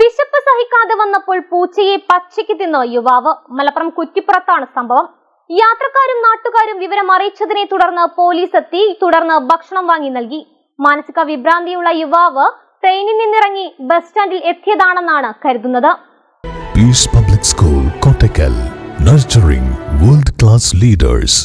വിശപ്പ് സഹിക്കാതെ വന്നപ്പോൾ പൂച്ചയെ പച്ചയ്ക്ക് തിന്ന യുവാവ് മലപ്പുറം കുറ്റിപ്പുറത്താണ് സംഭവം യാത്രക്കാരും നാട്ടുകാരും വിവരം അറിയിച്ചതിനെ തുടർന്ന് പോലീസ് എത്തി തുടർന്ന് ഭക്ഷണം വാങ്ങി നൽകി മാനസിക വിഭ്രാന്തിയുള്ള യുവാവ് ട്രെയിനിൽ നിന്നിറങ്ങി ബസ് സ്റ്റാൻഡിൽ എത്തിയതാണെന്നാണ് കരുതുന്നത് public school Kottakkal world class leaders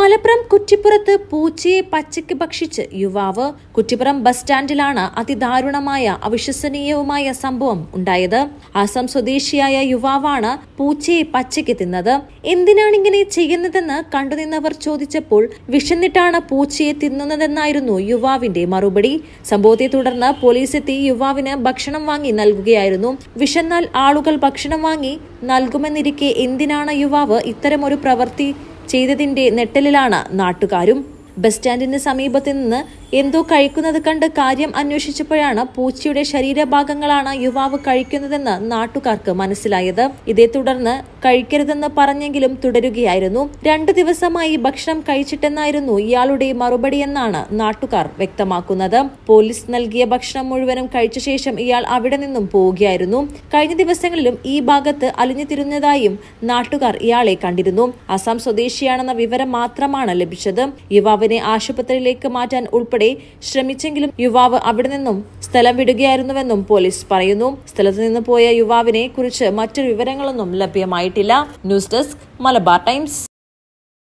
Malappuram കുറ്റിപ്പുറത്ത് പൂച്ചയെ പച്ചയ്ക്ക് ഭക്ഷിച്ച് യുവാവ് കുറ്റിപ്പുറം ബസ് സ്റ്റാൻഡിലാണ് അതിദാരുണമായ അവിശ്വസനീയവുമായ സംഭവം ഉണ്ടായത് അസം സ്വദേശിയായ യുവാവാണ് പൂച്ചയെ പച്ചയ്ക്ക് തിന്നത് എന്തിനാണ് ഇങ്ങനെ ചെയ്യുന്നതെന്ന് കണ്ടുനിന്നവർ ചോദിച്ചപ്പോൾ വിശന്നിട്ടാണ് പൂച്ചയെ തിന്നുന്നതെന്നായിരുന്നു യുവാവിന്റെ മറുപടി സംഭവത്തെ തുടർന്ന് പോലീസ് എത്തി യുവാവിന് ഭക്ഷണം വാങ്ങി നൽകുകയായിരുന്നു വിശന്നാൽ ആളുകൾ ഭക്ഷണം വാങ്ങി നൽകുമെന്നിരിക്കെ എന്തിനാണ് യുവാവ് ഇത്തരമൊരു പ്രവൃത്തി ചെയ്തതിന്റെ നെട്ടലിലാണ് നാട്ടുകാരും ബസ് സ്റ്റാൻഡിന് സമീപത്ത് നിന്ന് എന്തോ കഴിക്കുന്നത് കണ്ട് കാര്യം അന്വേഷിച്ചപ്പോഴാണ് പൂച്ചയുടെ ശരീരഭാഗങ്ങളാണ് യുവാവ് കഴിക്കുന്നതെന്ന് നാട്ടുകാർക്ക് മനസ്സിലായത് ഇതേ തുടർന്ന് കഴിക്കരുതെന്ന് പറഞ്ഞെങ്കിലും തുടരുകയായിരുന്നു രണ്ടു ദിവസമായി ഭക്ഷണം കഴിച്ചിട്ടെന്നായിരുന്നു ഇയാളുടെ മറുപടിയെന്നാണ് നാട്ടുകാർ വ്യക്തമാക്കുന്നത് പോലീസ് നൽകിയ ഭക്ഷണം മുഴുവനും കഴിച്ച ശേഷം ഇയാൾ അവിടെ നിന്നും പോവുകയായിരുന്നു കഴിഞ്ഞ ദിവസങ്ങളിലും ഈ ഭാഗത്ത് അലിഞ്ഞു നാട്ടുകാർ ഇയാളെ കണ്ടിരുന്നു അസം സ്വദേശിയാണെന്ന വിവരം മാത്രമാണ് ലഭിച്ചത് യുവാവ് യുവാവിനെ ആശുപത്രിയിലേക്ക് മാറ്റാൻ ഉൾപ്പെടെ ശ്രമിച്ചെങ്കിലും യുവാവ് അവിടെ നിന്നും സ്ഥലം വിടുകയായിരുന്നുവെന്നും പോലീസ് പറയുന്നു സ്ഥലത്ത് നിന്ന് പോയ യുവാവിനെ കുറിച്ച് മറ്റു വിവരങ്ങളൊന്നും ലഭ്യമായിട്ടില്ല ന്യൂസ് ഡെസ്ക് മലബാർ ടൈംസ്